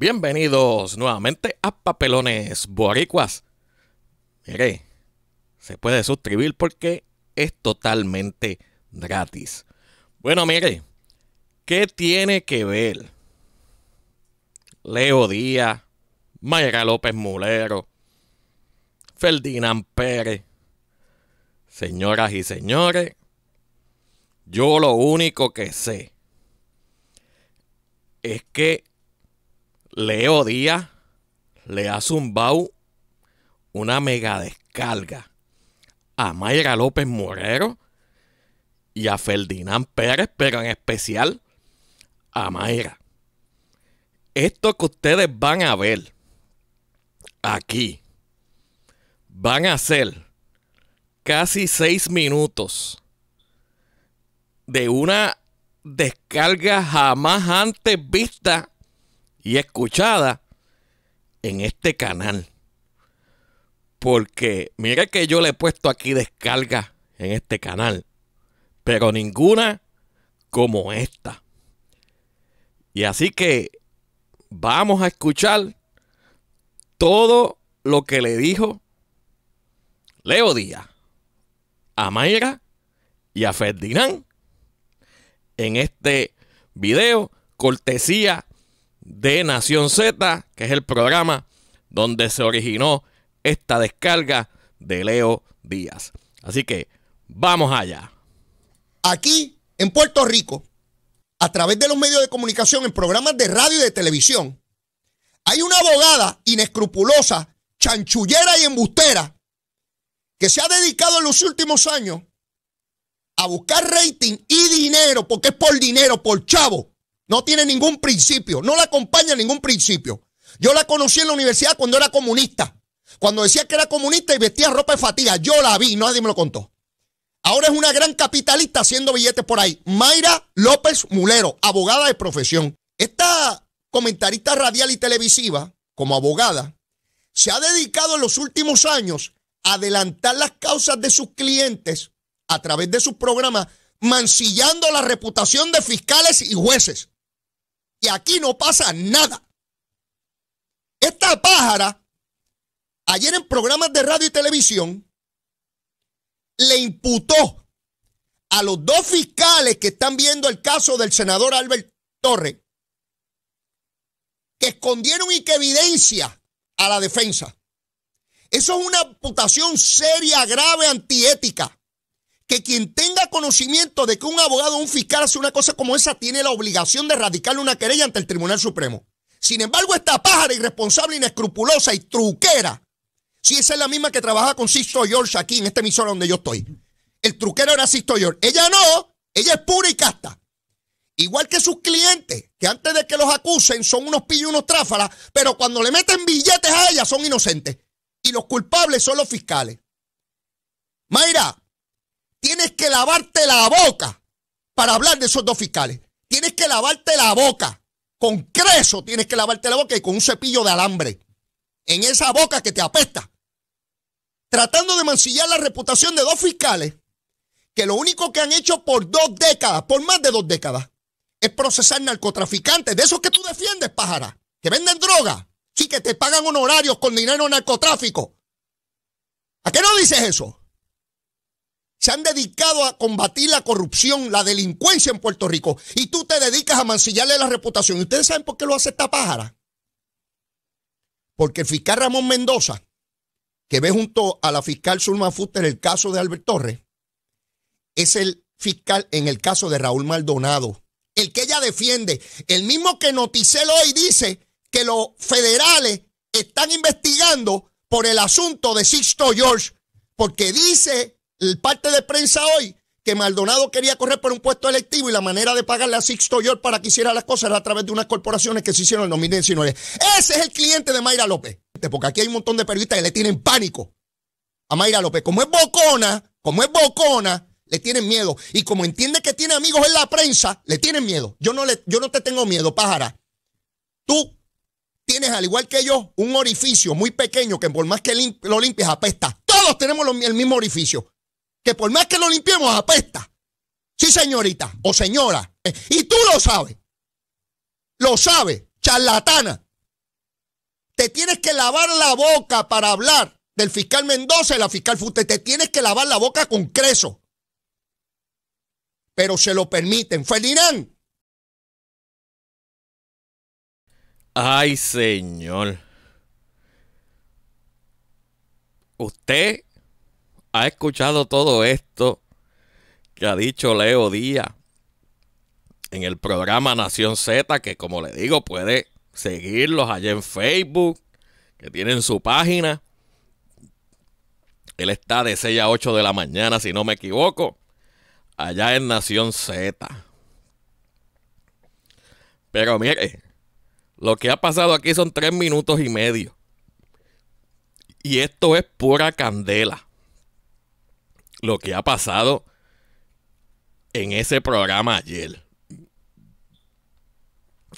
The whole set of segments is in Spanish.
Bienvenidos nuevamente a Papelones Boricuas. Mire, se puede suscribir porque es totalmente gratis. Bueno, mire, ¿qué tiene que ver Leo Díaz, Mayra López Mulero, Ferdinand Pérez? Señoras y señores, yo lo único que sé es que Leo Díaz le ha zumbado una mega descarga a Mayra López Morero y a Ferdinand Pérez, pero en especial a Mayra. Esto que ustedes van a ver aquí van a ser casi seis minutos de una descarga jamás antes vista y escuchada en este canal. Porque mire que yo le he puesto aquí descarga en este canal, pero ninguna como esta. Y así que vamos a escuchar todo lo que le dijo Leo Díaz a Mayra y a Ferdinand en este video cortesía de Nación Z, que es el programa donde se originó esta descarga de Leo Díaz. Así que vamos allá. Aquí, en Puerto Rico, a través de los medios de comunicación, en programas de radio y de televisión, hay una abogada inescrupulosa, chanchullera y embustera, que se ha dedicado en los últimos años a buscar rating y dinero, porque es por dinero, por chavo, no tiene ningún principio, no la acompaña ningún principio. Yo la conocí en la universidad cuando era comunista. Cuando decía que era comunista y vestía ropa de fatiga, yo la vi, nadie me lo contó. Ahora es una gran capitalista haciendo billetes por ahí. Mayra López Mulero, abogada de profesión. Esta comentarista radial y televisiva, como abogada, se ha dedicado en los últimos años a adelantar las causas de sus clientes a través de sus programas, mancillando la reputación de fiscales y jueces y aquí no pasa nada. Esta pájara, ayer en programas de radio y televisión, le imputó a los dos fiscales que están viendo el caso del senador Albert Torres, que escondieron y que evidencia a la defensa. Eso es una imputación seria, grave, antiética que quien tenga conocimiento de que un abogado o un fiscal hace una cosa como esa tiene la obligación de erradicarle una querella ante el Tribunal Supremo. Sin embargo, esta pájara irresponsable, inescrupulosa y truquera, si esa es la misma que trabaja con Sisto George aquí en esta emisora donde yo estoy. El truquero era Sisto George. Ella no, ella es pura y casta. Igual que sus clientes, que antes de que los acusen son unos pillos, unos tráfalas, pero cuando le meten billetes a ella son inocentes. Y los culpables son los fiscales. Mayra, Tienes que lavarte la boca para hablar de esos dos fiscales. Tienes que lavarte la boca. Con creso tienes que lavarte la boca y con un cepillo de alambre. En esa boca que te apesta. Tratando de mancillar la reputación de dos fiscales que lo único que han hecho por dos décadas, por más de dos décadas, es procesar narcotraficantes, de esos que tú defiendes, pájara, que venden droga, sí, que te pagan honorarios con dinero narcotráfico. ¿A qué no dices eso? se han dedicado a combatir la corrupción, la delincuencia en Puerto Rico, y tú te dedicas a mancillarle la reputación. ¿Y ustedes saben por qué lo hace esta pájara? Porque el fiscal Ramón Mendoza, que ve junto a la fiscal Zulma Fuster el caso de Albert Torres, es el fiscal en el caso de Raúl Maldonado, el que ella defiende, el mismo que lo hoy dice que los federales están investigando por el asunto de Sixto George, porque dice el parte de prensa hoy que Maldonado quería correr por un puesto electivo y la manera de pagarle a Sixto York para que hiciera las cosas era a través de unas corporaciones que se hicieron en 2019. Ese es el cliente de Mayra López. Porque aquí hay un montón de periodistas que le tienen pánico a Mayra López. Como es bocona, como es bocona, le tienen miedo. Y como entiende que tiene amigos en la prensa, le tienen miedo. Yo no, le, yo no te tengo miedo, pájara. Tú tienes, al igual que yo, un orificio muy pequeño que por más que lo limpies apesta. Todos tenemos el mismo orificio que por más que lo limpiemos apesta. Sí, señorita o señora. Eh, y tú lo sabes. Lo sabes, charlatana. Te tienes que lavar la boca para hablar del fiscal Mendoza y la fiscal Fute. Te tienes que lavar la boca con creso. Pero se lo permiten. Ferdinand. Ay, señor. Usted ha escuchado todo esto que ha dicho Leo Díaz en el programa Nación Z, que como le digo, puede seguirlos allá en Facebook, que tienen su página. Él está de 6 a 8 de la mañana, si no me equivoco, allá en Nación Z. Pero mire, lo que ha pasado aquí son tres minutos y medio. Y esto es pura candela lo que ha pasado en ese programa ayer.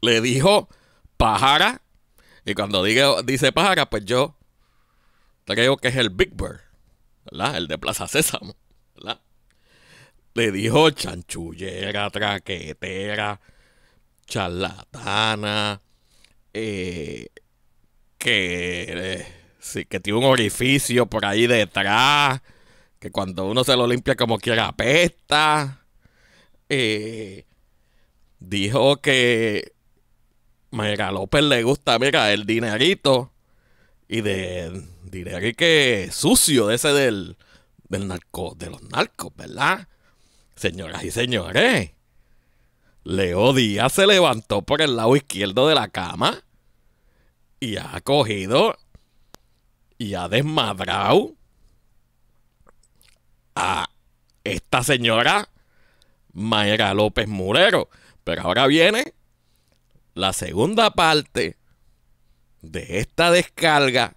Le dijo pájara. Y cuando dice pájara, pues yo creo que es el Big Bird, ¿verdad? El de Plaza Sésamo, Le dijo chanchullera, traquetera, charlatana, eh, que, eh, sí, que tiene un orificio por ahí detrás, que cuando uno se lo limpia como quiera pesta, eh, dijo que Mira López le gusta, mira, el dinerito. Y de y que sucio de ese del, del narco, de los narcos, ¿verdad? Señoras y señores, Leo Díaz se levantó por el lado izquierdo de la cama y ha cogido y ha desmadrado esta señora Mayra López Murero. Pero ahora viene la segunda parte de esta descarga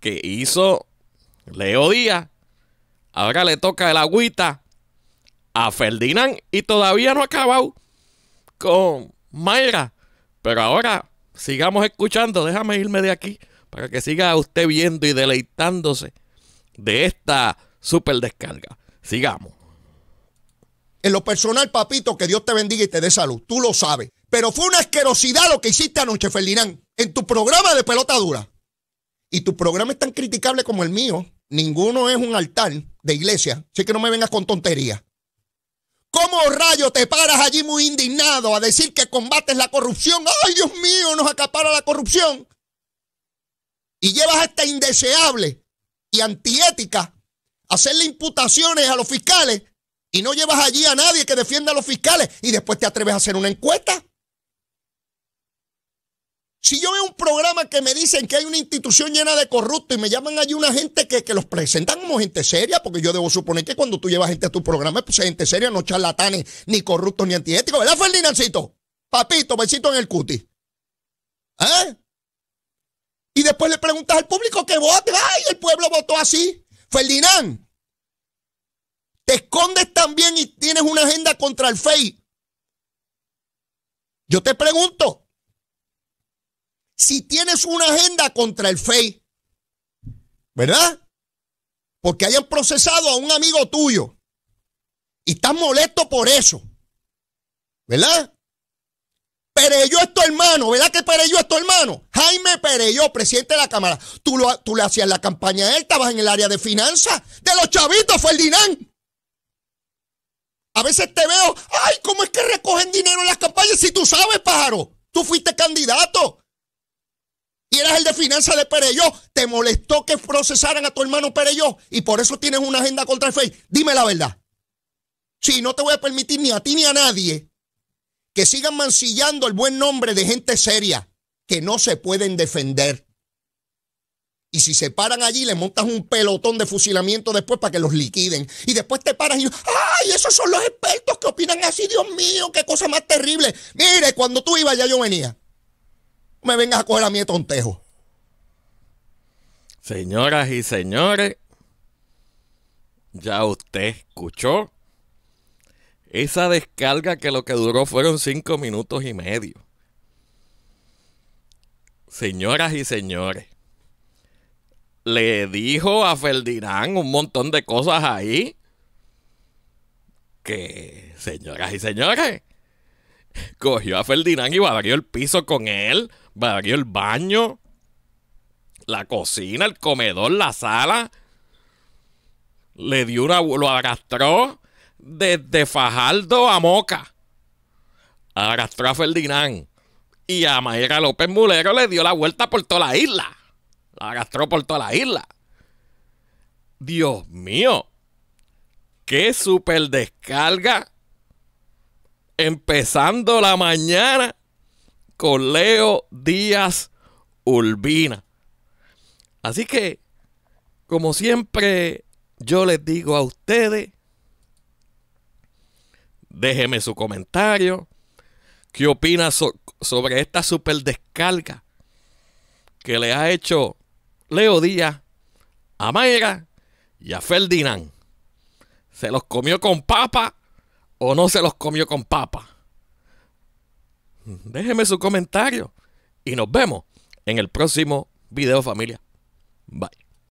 que hizo Leo Díaz. Ahora le toca el agüita a Ferdinand y todavía no ha acabado con Mayra. Pero ahora sigamos escuchando. Déjame irme de aquí para que siga usted viendo y deleitándose de esta super descarga. Sigamos. En lo personal, papito, que Dios te bendiga y te dé salud. Tú lo sabes. Pero fue una asquerosidad lo que hiciste anoche, Ferdinand, en tu programa de pelota dura. Y tu programa es tan criticable como el mío. Ninguno es un altar de iglesia. Así que no me vengas con tontería. ¿Cómo rayo te paras allí muy indignado a decir que combates la corrupción? ¡Ay, Dios mío, nos acapara la corrupción! Y llevas esta indeseable y antiética hacerle imputaciones a los fiscales y no llevas allí a nadie que defienda a los fiscales y después te atreves a hacer una encuesta. Si yo veo un programa que me dicen que hay una institución llena de corruptos y me llaman allí una gente que, los presentan como gente seria, porque yo debo suponer que cuando tú llevas gente a tu programa, pues es gente seria, no charlatanes, ni corruptos, ni antiéticos, ¿verdad, Ferdinandcito? Papito, besito en el cuti. ¿Eh? Y después le preguntas al público que vote. ¡Ay, el pueblo votó así! Ferdinand, te escondes también y tienes una agenda contra el FEI. Yo te pregunto, si tienes una agenda contra el FEI, ¿verdad? Porque hayan procesado a un amigo tuyo y estás molesto por eso, ¿verdad? Pereyó es tu hermano, ¿verdad que Pereyó es tu hermano? Jaime Pereyó, presidente de la Cámara. Tú, tú le hacías la campaña a él, estabas en el área de finanzas de los chavitos, Ferdinand. A veces te veo, ay, ¿cómo es que recogen dinero en las campañas? Si tú sabes, pájaro, tú fuiste candidato. Y eras el de finanzas de Pereyó. Te molestó que procesaran a tu hermano Pereyó. Y por eso tienes una agenda contra el FEI. Dime la verdad. Si sí, no te voy a permitir ni a ti ni a nadie que sigan mancillando el buen nombre de gente seria que no se pueden defender. Y si se paran allí, le montas un pelotón de fusilamiento después para que los liquiden. Y después te paras y ¡ay! Esos son los expertos que opinan así, Dios mío, qué cosa más terrible. Mire, cuando tú ibas ya yo venía. me vengas a coger a mi tontejo. Señoras y señores, ya usted escuchó esa descarga que lo que duró fueron cinco minutos y medio. Señoras y señores, le dijo a Ferdinand un montón de cosas ahí que, señoras y señores, cogió a Ferdinand y barrió el piso con él, barrió el baño, la cocina, el comedor, la sala, le dio una, lo arrastró desde Fajardo a Moca, arrastró a Ferdinand y a Mayra López Mulero le dio la vuelta por toda la isla. La arrastró por toda la isla. Dios mío, qué super descarga. Empezando la mañana con Leo Díaz Urbina. Así que, como siempre, yo les digo a ustedes, Déjeme su comentario. ¿Qué opina sobre esta super descarga que le ha hecho Leo Díaz a Mayra y a Ferdinand? ¿Se los comió con papa o no se los comió con papa? Déjeme su comentario y nos vemos en el próximo video familia. Bye.